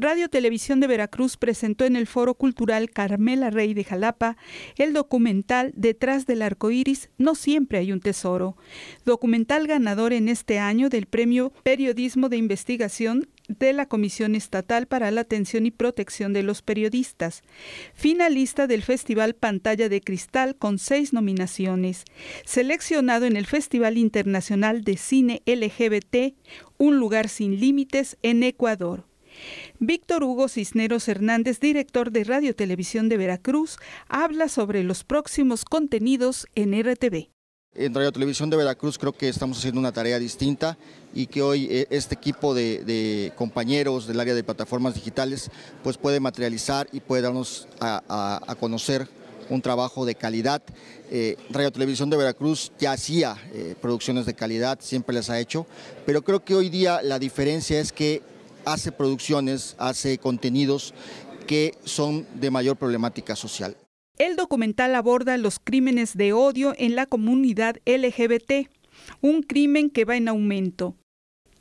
Radio Televisión de Veracruz presentó en el Foro Cultural Carmela Rey de Jalapa el documental Detrás del arco iris, no siempre hay un tesoro. Documental ganador en este año del Premio Periodismo de Investigación de la Comisión Estatal para la Atención y Protección de los Periodistas, finalista del Festival Pantalla de Cristal con seis nominaciones, seleccionado en el Festival Internacional de Cine LGBT, Un lugar sin límites en Ecuador. Víctor Hugo Cisneros Hernández, director de Radio Televisión de Veracruz, habla sobre los próximos contenidos en RTV. En Radio Televisión de Veracruz creo que estamos haciendo una tarea distinta y que hoy eh, este equipo de, compañeros del área de plataformas digitales pues puede materializar y puede darnos a, conocer un trabajo de calidad. Eh, Radio Televisión de Veracruz ya hacía eh, producciones de calidad, siempre las ha hecho, pero creo que hoy día la diferencia es que hace producciones, hace contenidos que son de mayor problemática social. El documental aborda los crímenes de odio en la comunidad LGBT, un crimen que va en aumento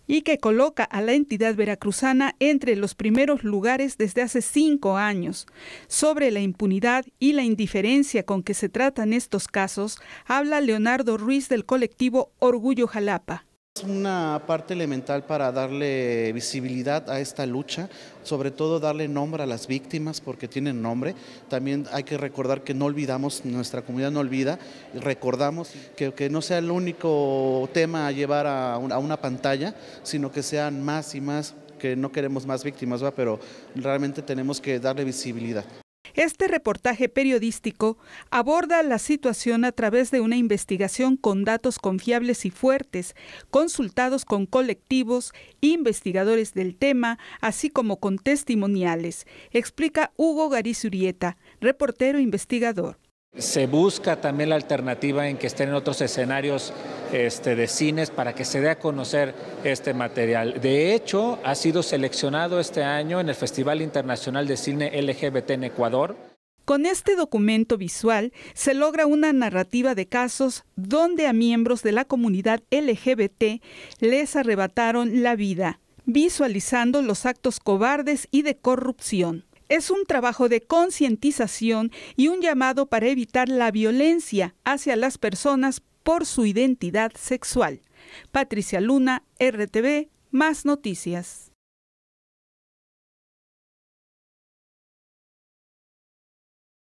y que coloca a la entidad veracruzana entre los primeros lugares desde hace cinco años. Sobre la impunidad y la indiferencia con que se tratan estos casos, habla Leonardo Ruiz del colectivo Orgullo Jalapa una parte elemental para darle visibilidad a esta lucha, sobre todo darle nombre a las víctimas porque tienen nombre. También hay que recordar que no olvidamos, nuestra comunidad no olvida, recordamos que, no sea el único tema a llevar a, una pantalla, sino que sean más y más, que no queremos más víctimas, pero realmente tenemos que darle visibilidad. Este reportaje periodístico aborda la situación a través de una investigación con datos confiables y fuertes, consultados con colectivos, investigadores del tema, así como con testimoniales, explica Hugo Gariz Urieta, reportero investigador. Se busca también la alternativa en que estén en otros escenarios este, de cines para que se dé a conocer este material. De hecho, ha sido seleccionado este año en el Festival Internacional de Cine LGBT en Ecuador. Con este documento visual se logra una narrativa de casos donde a miembros de la comunidad LGBT les arrebataron la vida, visualizando los actos cobardes y de corrupción es un trabajo de concientización y un llamado para evitar la violencia hacia las personas por su identidad sexual. Patricia Luna, RTV, más noticias.